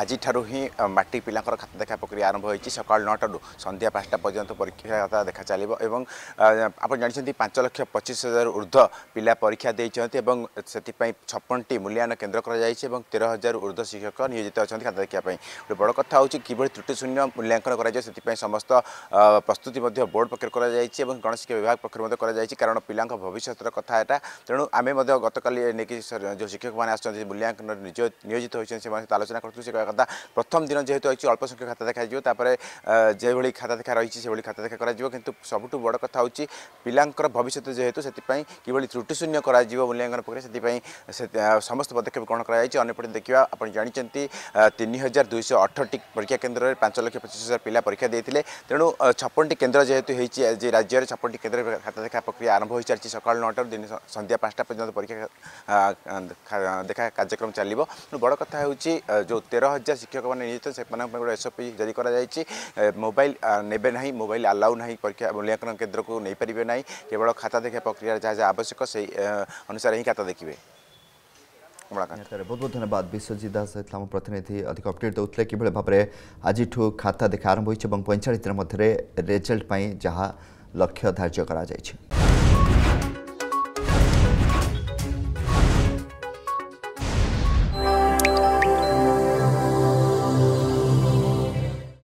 आजठु हिँ माटिक पिला खाता प्रक्रिया आरम्भ सकाल नु सन्धा पाँचटा पर्यन्त परीक्षा देखा चाहिँ ए अब जान्छ पाँच लक्ष पच्चिस हजार उर्ध्ध्व पियापू छप्पन टी मूल्यायन केन्द्र गरि तेह्र हजार उर्ध्ध्व शिक्षक नियोजित अहिले खातादेखापे बड कथाभरि त्रुटि शून्य मूल्याङ्कन रहेछ त्यतिपे प्रस्तुति बोर्ड पक्ष गणशिक्षा विभाग पक्ष कारण पिला भविष्य कथा एटा ते गतकाली शिक्षक मूल्याङ्कन नियोजित हुन्छ आलोचना गर्छु कथा प्रथम दिन जेहेतु अहिले अल्पसङ्क खाता देखायो तातादेखा रहि भातदेखा कि सबु बड कथा पिको भविष्यत जेप कभली त्रुटि शून्य रहेको मूल्याङ्कन प्रक्रिया त्यति समस्त पदक्षेप ग्रहण गरिन्छ अन्यपटे जाइन्छ तिन हजार दुईश अठी परीक्षा केन्द्रले पाँच लक्ष पचास हजार पिला परीक्षा दिए ते छप्पन केन्द्र राज्य है राज्यले छपनट केन्द्र देखा प्रक्रिया आरम्भालिस सकाल परीक्षा देखा कार्यक्रम पर्यन्त चाहिँ बड कथा तेह्र ହଜାର ଶିକ୍ଷକମାନେ ନିୟୋଜିତ ସେମାନଙ୍କ ପାଇଁ ଗୋଟେ ଏସ୍ଓପି ଜାରି କରାଯାଇଛି ମୋବାଇଲ ନେବେ ନାହିଁ ମୋବାଇଲ ଆଲାଉ ନାହିଁ ପରୀକ୍ଷା ମୂଲ୍ୟାଙ୍କନ କେନ୍ଦ୍ରକୁ ନେଇପାରିବେ ନାହିଁ କେବଳ ଖାତା ଦେଖିବା ପ୍ରକ୍ରିୟାରେ ଯାହା ଯାହା ଆବଶ୍ୟକ ସେହି ଅନୁସାରେ ହିଁ ଖାତା ଦେଖିବେ ବହୁତ ବହୁତ ଧନ୍ୟବାଦ ବିଶ୍ୱଜିତ ଦାସ ହୋଇଥିଲା ଆମ ପ୍ରତିନିଧି ଅଧିକ ଅପଡେଟ୍ ଦେଉଥିଲେ କିଭଳି ଭାବରେ ଆଜିଠୁ ଖାତା ଦେଖା ଆରମ୍ଭ ହୋଇଛି ଏବଂ ପଇଁଚାଳିଶ ଦିନ ମଧ୍ୟରେ ରେଜଲ୍ଟ ପାଇଁ ଯାହା ଲକ୍ଷ୍ୟ ଧାର୍ଯ୍ୟ କରାଯାଇଛି